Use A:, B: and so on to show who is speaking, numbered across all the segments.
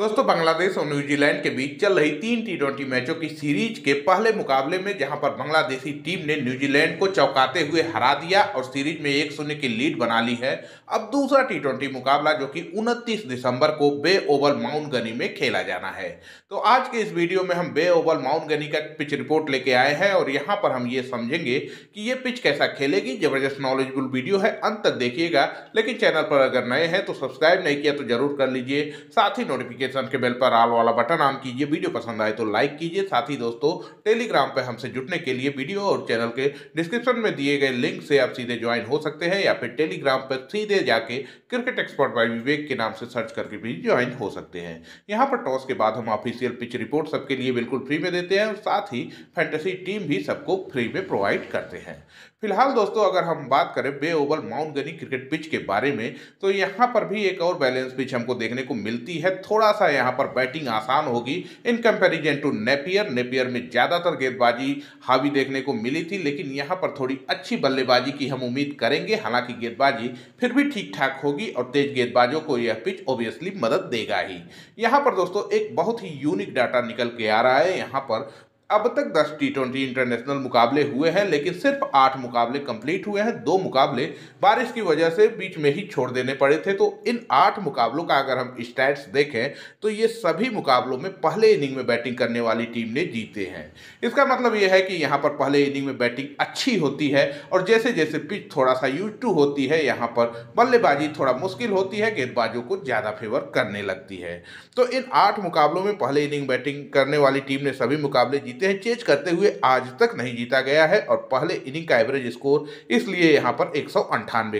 A: दोस्तों बांग्लादेश और न्यूजीलैंड के बीच चल रही तीन टी ट्वेंटी मैचों की सीरीज के पहले मुकाबले में जहां पर बांग्लादेशी टीम ने न्यूजीलैंड को चौंकाते हुए हरा दिया और सीरीज में एक शून्य की लीड बना ली है अब दूसरा टी ट्वेंटी मुकाबला जो कि 29 दिसंबर को बे ओवल माउंट गनी में खेला जाना है तो आज के इस वीडियो में हम बे ओवल माउंट गनी का पिच रिपोर्ट लेके आए हैं और यहाँ पर हम ये समझेंगे कि ये पिच कैसा खेलेगी जबरदस्त नॉलेजबुल वीडियो है अंत तक देखिएगा लेकिन चैनल पर अगर नए हैं तो सब्सक्राइब नहीं किया तो जरूर कर लीजिए साथ ही नोटिफिकेशन नोटिफिकेशन के बेल पर आल वाला बटन ऑन कीजिए वीडियो पसंद आए तो लाइक कीजिए साथ ही दोस्तों टेलीग्राम पर हमसे जुटने के लिए वीडियो और चैनल के डिस्क्रिप्शन में दिए गए लिंक से आप सीधे ज्वाइन हो सकते हैं या फिर टेलीग्राम पर सीधे जाके क्रिकेट एक्सपर्ट बाई विवेक के नाम से सर्च करके भी ज्वाइन हो सकते हैं यहाँ पर टॉस के बाद हम ऑफिशियल पिच रिपोर्ट सबके लिए बिल्कुल फ्री में देते हैं और साथ ही फैंटेसी टीम भी सबको फ्री में प्रोवाइड करते हैं फिलहाल दोस्तों अगर हम बात करें Bay Oval Mount Maunganui cricket pitch के बारे में तो यहाँ पर भी एक और बैलेंस पिच हमको देखने को मिलती है थोड़ा सा यहाँ पर बैटिंग आसान होगी in comparison to Napier Napier में ज़्यादातर गेंदबाजी हावी देखने को मिली थी लेकिन यहाँ पर थोड़ी अच्छी बल्लेबाजी की हम उम्मीद करेंगे हालांकि गेंदबाजी फिर भी ठीक ठाक होगी और तेज गेंदबाजों को यह पिच ओबियसली मदद देगा ही यहाँ पर दोस्तों एक बहुत ही यूनिक डाटा निकल के आ रहा है यहाँ पर अब तक 10 टी ट्वेंटी इंटरनेशनल मुकाबले हुए हैं लेकिन सिर्फ आठ मुकाबले कंप्लीट हुए हैं दो मुकाबले बारिश की वजह से बीच में ही छोड़ देने पड़े थे तो इन आठ मुकाबलों का अगर हम स्टैट्स देखें तो ये सभी मुकाबलों में पहले इनिंग में बैटिंग करने वाली टीम ने जीते हैं इसका मतलब यह है कि यहाँ पर पहले इनिंग में बैटिंग अच्छी होती है और जैसे जैसे पिच थोड़ा सा यूज टू होती है यहाँ पर बल्लेबाजी थोड़ा मुश्किल होती है गेंदबाजों को ज़्यादा फेवर करने लगती है तो इन आठ मुकाबलों में पहले इनिंग बैटिंग करने वाली टीम ने सभी मुकाबले जीते जीते हैं चेज करते हुए आज तक नहीं जीता गया है और पहले इनिंग का एवरेज स्कोर इसलिए यहाँ पर एक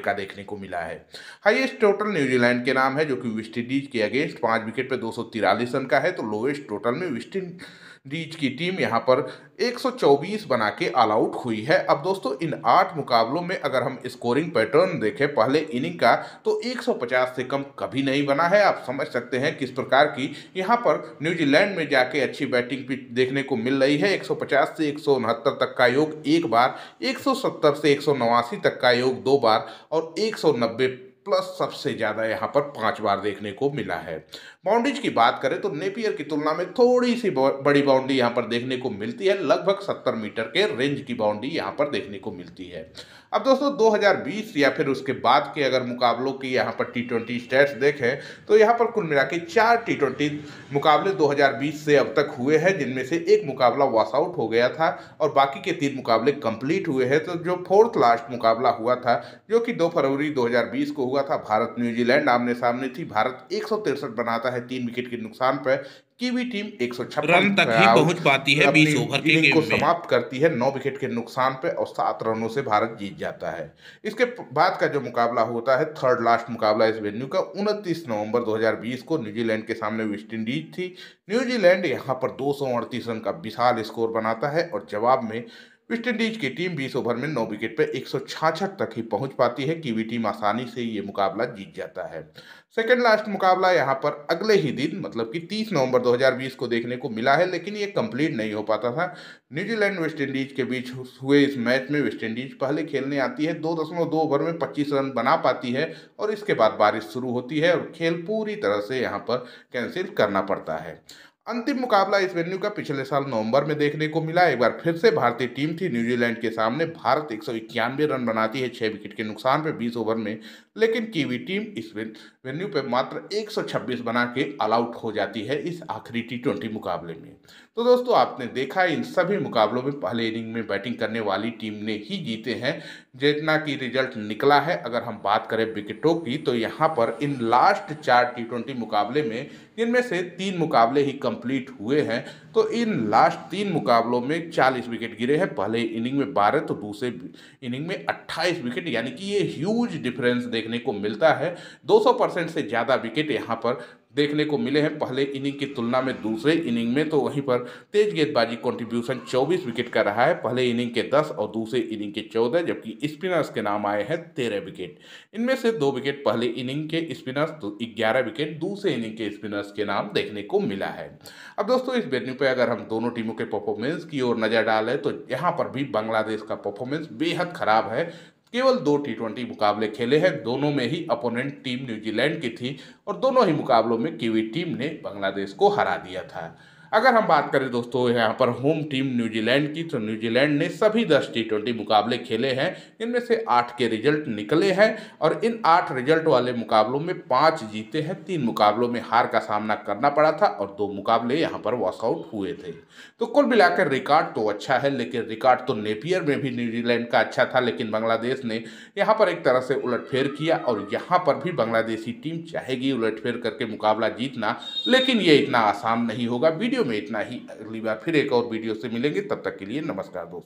A: का देखने को मिला है हाइएस्ट टोटल न्यूजीलैंड के नाम है जो कि वेस्टइंडीज के अगेंस्ट पाँच विकेट पर दो रन का है तो लोवेस्ट टोटल में वेस्ट डीज की टीम यहां पर 124 बना के ऑल आउट हुई है अब दोस्तों इन आठ मुकाबलों में अगर हम स्कोरिंग पैटर्न देखें पहले इनिंग का तो 150 से कम कभी नहीं बना है आप समझ सकते हैं किस प्रकार की यहां पर न्यूजीलैंड में जाके अच्छी बैटिंग पिच देखने को मिल रही है 150 से एक तक का योग एक बार 170 से एक तक का योग दो बार और एक प्लस सबसे ज़्यादा यहाँ पर पांच बार देखने को मिला है बाउंड्रीज की बात करें तो नेपियर की तुलना में थोड़ी सी बड़ी बाउंड्री यहाँ पर देखने को मिलती है लगभग सत्तर मीटर के रेंज की बाउंड्री यहाँ पर देखने को मिलती है अब दोस्तों 2020 या फिर उसके बाद के अगर मुकाबलों की यहाँ पर टी ट्वेंटी स्टैट्स देखें तो यहाँ पर कुल मिला के चार टी ट्वेंटी मुकाबले 2020 से अब तक हुए हैं जिनमें से एक मुकाबला वॉश आउट हो गया था और बाकी के तीन मुकाबले कंप्लीट हुए हैं तो जो फोर्थ लास्ट मुकाबला हुआ था जो कि दो फरवरी 2020 को हुआ हुआ था भारत न्यूजीलैंड आमने सामने थी भारत एक बनाता है तीन विकेट के नुकसान पर कीवी टीम एक सौ छप्पन तक ही पहुंच पाती है बीस ओवर के गेम को में। समाप्त करती है नौ विकेट के नुकसान पे और सात रनों से भारत जीत जाता है इसके बाद का जो मुकाबला होता है थर्ड लास्ट मुकाबला इस वेन्यू का उनतीस नवंबर 2020 को न्यूजीलैंड के सामने वेस्ट इंडीज थी न्यूजीलैंड यहां पर दो रन का विशाल स्कोर बनाता है और जवाब में वेस्टइंडीज की टीम 20 ओवर में 9 विकेट पर एक तक ही पहुंच पाती है कीवी टीम आसानी से ये मुकाबला जीत जाता है सेकेंड लास्ट मुकाबला यहाँ पर अगले ही दिन मतलब कि 30 नवंबर 2020 को देखने को मिला है लेकिन ये कंप्लीट नहीं हो पाता था न्यूजीलैंड वेस्टइंडीज के बीच हुए इस मैच में वेस्टइंडीज पहले खेलने आती है दो दशमलव दो ओवर में पच्चीस रन बना पाती है और इसके बाद बारिश शुरू होती है और खेल पूरी तरह से यहाँ पर कैंसिल करना पड़ता है अंतिम मुकाबला इस वेन्यू का पिछले साल नवंबर में देखने को मिला एक बार फिर से भारतीय टीम थी न्यूजीलैंड के सामने भारत एक रन बनाती है छह विकेट के नुकसान पर 20 ओवर में लेकिन कीवी टीम इस वेन्यू पे मात्र 126 बना के ऑल आउट हो जाती है इस आखिरी टी ट्वेंटी मुकाबले में तो दोस्तों आपने देखा इन सभी मुकाबलों में पहले इनिंग में बैटिंग करने वाली टीम ने ही जीते हैं जितना कि रिजल्ट निकला है अगर हम बात करें विकेटों की तो यहाँ पर इन लास्ट चार टी मुकाबले में जिनमें से तीन मुकाबले ही कम्प्लीट हुए हैं तो इन लास्ट तीन मुकाबलों में 40 विकेट गिरे हैं पहले इनिंग में 12 तो दूसरे इनिंग में 28 विकेट यानी कि ये ह्यूज डिफरेंस देखने को मिलता है 200 परसेंट से ज़्यादा विकेट यहाँ पर देखने को मिले हैं पहले इनिंग की तुलना में दूसरे इनिंग में तो वहीं पर तेज गेंदबाजी कंट्रीब्यूशन 24 विकेट का रहा है पहले इनिंग के 10 और दूसरे इनिंग के 14 जबकि स्पिनर्स के नाम आए हैं तेरह विकेट इनमें से दो विकेट पहले इनिंग के स्पिनर्स तो ग्यारह विकेट दूसरे इनिंग के स्पिनर्स के नाम देखने को मिला है अब दोस्तों इस वेन्यू पर अगर हम दोनों टीमों के परफॉर्मेंस की ओर नज़र डालें तो यहाँ पर भी बांग्लादेश का परफॉर्मेंस बेहद खराब है केवल दो टी ट्वेंटी मुकाबले खेले हैं दोनों में ही अपोनेंट टीम न्यूजीलैंड की थी और दोनों ही मुकाबलों में कीवी टीम ने बांग्लादेश को हरा दिया था अगर हम बात करें दोस्तों यहाँ पर होम टीम न्यूजीलैंड की तो न्यूजीलैंड ने सभी दस टी ट्वेंटी मुकाबले खेले हैं इनमें से आठ के रिजल्ट निकले हैं और इन आठ रिजल्ट वाले मुकाबलों में पाँच जीते हैं तीन मुकाबलों में हार का सामना करना पड़ा था और दो मुकाबले यहाँ पर वॉकआउट हुए थे तो कुल मिलाकर रिकॉर्ड तो अच्छा है लेकिन रिकॉर्ड तो नेपियर में भी न्यूजीलैंड का अच्छा था लेकिन बांग्लादेश ने यहाँ पर एक तरह से उलटफेर किया और यहाँ पर भी बांग्लादेशी टीम चाहेगी उलटफेर करके मुकाबला जीतना लेकिन ये इतना आसान नहीं होगा वीडियो में इतना ही अगली बार फिर एक और वीडियो से मिलेंगे तब तक के लिए नमस्कार दोस्तों